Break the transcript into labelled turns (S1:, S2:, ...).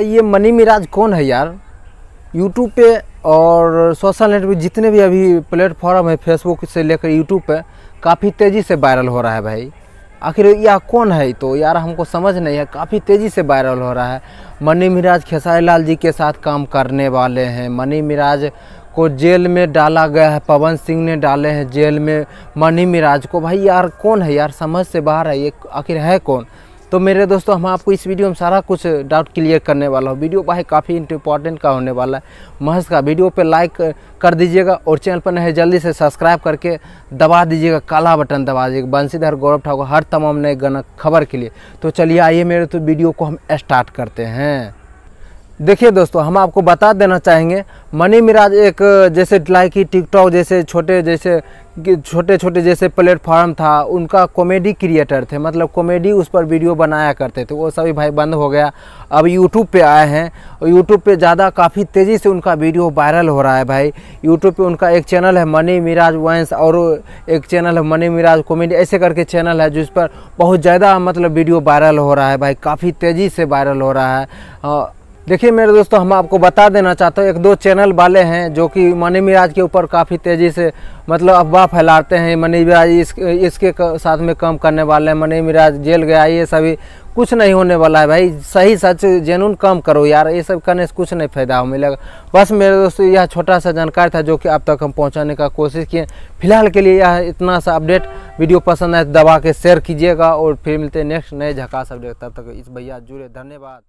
S1: ये मनी मिराज कौन है यार यूट्यूब पे और सोशल नेटवर्क जितने भी अभी प्लेटफॉर्म है फेसबुक से लेकर यूट्यूब पे काफ़ी तेज़ी से वायरल हो रहा है भाई आखिर यह कौन है तो यार हमको समझ नहीं है काफ़ी तेज़ी से वायरल हो रहा है मनी मिराज खेसारी लाल जी के साथ काम करने वाले हैं मनी मिराज को जेल में डाला गया है पवन सिंह ने डाले हैं जेल में मनी मिराज को भाई यार कौन है यार समझ से बाहर है ये आखिर है कौन तो मेरे दोस्तों हम आपको इस वीडियो में सारा कुछ डाउट क्लियर करने वाला हूँ वीडियो भाई काफ़ी इंपॉर्टेंट का होने वाला है महज का वीडियो पे लाइक कर दीजिएगा और चैनल पर नहीं जल्दी से सब्सक्राइब करके दबा दीजिएगा काला बटन दबा दीजिएगा बंसीधर गौरव ठाकुर हर तमाम नए गणक खबर के लिए तो चलिए आइए मेरे तो वीडियो को हम स्टार्ट करते हैं देखिए दोस्तों हम आपको बता देना चाहेंगे मनी मिराज एक जैसे लाइकी टिकटॉक जैसे छोटे जैसे छोटे छोटे जैसे प्लेटफॉर्म था उनका कॉमेडी क्रिएटर थे मतलब कॉमेडी उस पर वीडियो बनाया करते थे वो सभी भाई बंद हो गया अब यूट्यूब पे आए हैं और यूट्यूब पे ज़्यादा काफ़ी तेज़ी से उनका वीडियो वायरल हो रहा है भाई यूट्यूब पे उनका एक चैनल है मनी मिराज वंस और एक चैनल है मनी मिराज कॉमेडी ऐसे करके चैनल है जिस पर बहुत ज़्यादा मतलब वीडियो वायरल हो रहा है भाई काफ़ी तेज़ी से वायरल हो रहा है देखिए मेरे दोस्तों हम आपको बता देना चाहते हैं एक दो चैनल वाले हैं जो कि मनी मिराज के ऊपर काफ़ी तेज़ी से मतलब अफवाह फैलाते हैं मनी मिराज इस, इसके साथ में काम करने वाले हैं मनी मिराज जेल गया ये सभी कुछ नहीं होने वाला है भाई सही सच जेनून काम करो यार ये सब करने से कुछ नहीं फ़ायदा मिलेगा बस मेरे दोस्तों यह छोटा सा जानकारी था जो कि आप तक हम पहुँचाने का कोशिश किए फिलहाल के लिए यह इतना सा अपडेट वीडियो पसंद आए तो दबा के शेयर कीजिएगा और फिर मिलते हैं नेक्स्ट नए झकास अपडेट तब तक इस भैया जुड़े धन्यवाद